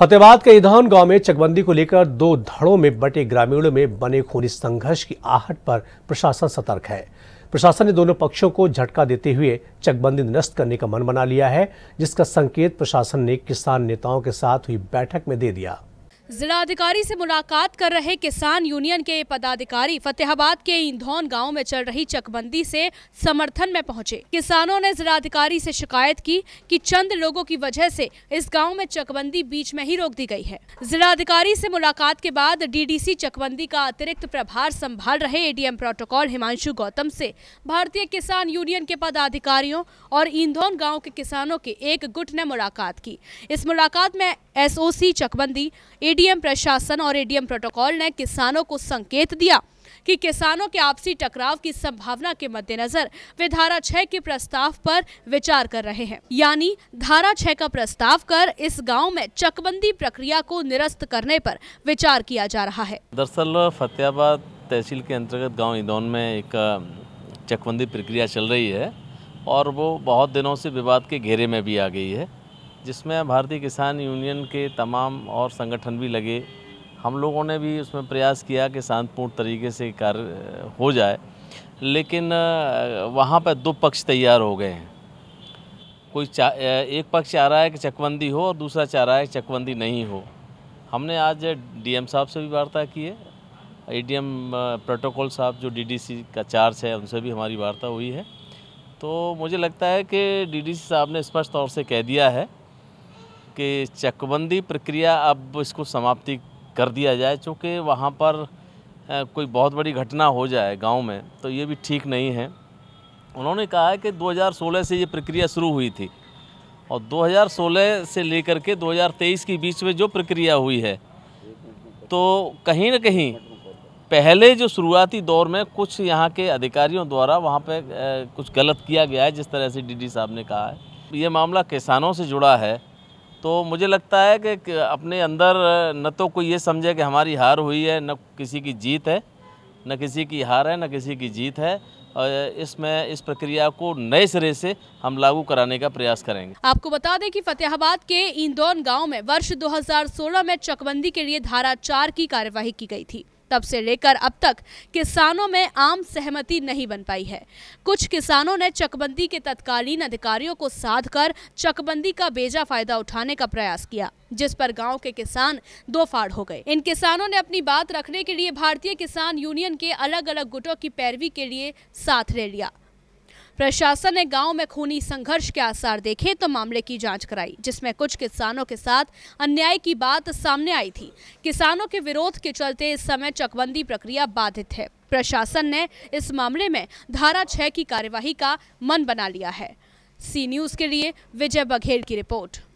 फतेहाबाद के इधान गांव में चकबंदी को लेकर दो धड़ों में बटे ग्रामीणों में बने खूनी संघर्ष की आहट पर प्रशासन सतर्क है प्रशासन ने दोनों पक्षों को झटका देते हुए चकबंदी नष्ट करने का मन बना लिया है जिसका संकेत प्रशासन ने किसान नेताओं के साथ हुई बैठक में दे दिया जिलाधिकारी से मुलाकात कर रहे किसान यूनियन के पदाधिकारी फतेहाबाद के इंधौन गांव में चल रही चकबंदी से समर्थन में पहुंचे किसानों ने जिलाधिकारी से शिकायत की कि चंद लोगों की वजह से इस गांव में चकबंदी बीच में ही रोक दी गई है जिलाधिकारी से मुलाकात के बाद डीडीसी चकबंदी का अतिरिक्त प्रभार संभाल रहे एडीएम प्रोटोकॉल हिमांशु गौतम से भारतीय किसान यूनियन के पदाधिकारियों और इंधौन गाँव के किसानों के एक गुट ने मुलाकात की इस मुलाकात में एसओसी चकबंदी एडीएम प्रशासन और एडीएम प्रोटोकॉल ने किसानों को संकेत दिया कि किसानों के आपसी टकराव की संभावना के मद्देनजर वे धारा छह के प्रस्ताव पर विचार कर रहे हैं यानी धारा छह का प्रस्ताव कर इस गांव में चकबंदी प्रक्रिया को निरस्त करने पर विचार किया जा रहा है दरअसल फतेहाबाद तहसील के अंतर्गत गाँव इंदौन में एक चकबंदी प्रक्रिया चल रही है और वो बहुत दिनों से विवाद के घेरे में भी आ गई है जिसमें भारतीय किसान यूनियन के तमाम और संगठन भी लगे हम लोगों ने भी उसमें प्रयास किया कि शांतपूर्ण तरीके से कार्य हो जाए लेकिन वहाँ पर दो पक्ष तैयार हो गए हैं कोई चा एक पक्ष चाह रहा है कि चकबंदी हो और दूसरा चाह रहा है कि चकबंदी नहीं हो हमने आज डीएम साहब से भी वार्ता की है एडीएम प्रोटोकॉल साहब जो डीडीसी का चार्ज है उनसे भी हमारी वार्ता हुई है तो मुझे लगता है कि डीडीसी साहब ने स्पष्ट तौर से कह दिया है कि चकबंदी प्रक्रिया अब इसको समाप्ति कर दिया जाए चूँकि वहाँ पर कोई बहुत बड़ी घटना हो जाए गांव में तो ये भी ठीक नहीं है उन्होंने कहा है कि 2016 से ये प्रक्रिया शुरू हुई थी और 2016 से लेकर के 2023 के बीच में जो प्रक्रिया हुई है तो कहीं ना कहीं पहले जो शुरुआती दौर में कुछ यहाँ के अधिकारियों द्वारा वहाँ पे कुछ गलत किया गया है जिस तरह से डीडी साहब ने कहा है ये मामला किसानों से जुड़ा है तो मुझे लगता है कि अपने अंदर न तो कोई ये समझे कि हमारी हार हुई है न किसी की जीत है न किसी की हार है न किसी की जीत है इसमें इस प्रक्रिया को नए सिरे से हम लागू कराने का प्रयास करेंगे आपको बता दें कि फतेहाबाद के इंदौन गांव में वर्ष 2016 में चकबंदी के लिए धारा चार की कार्यवाही की गई थी तब से लेकर अब तक किसानों में आम सहमति नहीं बन पाई है कुछ किसानों ने चकबंदी के तत्कालीन अधिकारियों को साध कर चकबंदी का बेजा फायदा उठाने का प्रयास किया जिस पर गांव के किसान दो फाड़ हो गए इन किसानों ने अपनी बात रखने के लिए भारतीय किसान यूनियन के अलग अलग गुटों की पैरवी के लिए साथ ले लिया प्रशासन ने गांव में खूनी संघर्ष के आसार देखे तो मामले की जांच कराई जिसमें कुछ किसानों के साथ अन्याय की बात सामने आई थी किसानों के विरोध के चलते इस समय चकबंदी प्रक्रिया बाधित है प्रशासन ने इस मामले में धारा छह की कार्यवाही का मन बना लिया है सी न्यूज के लिए विजय बघेल की रिपोर्ट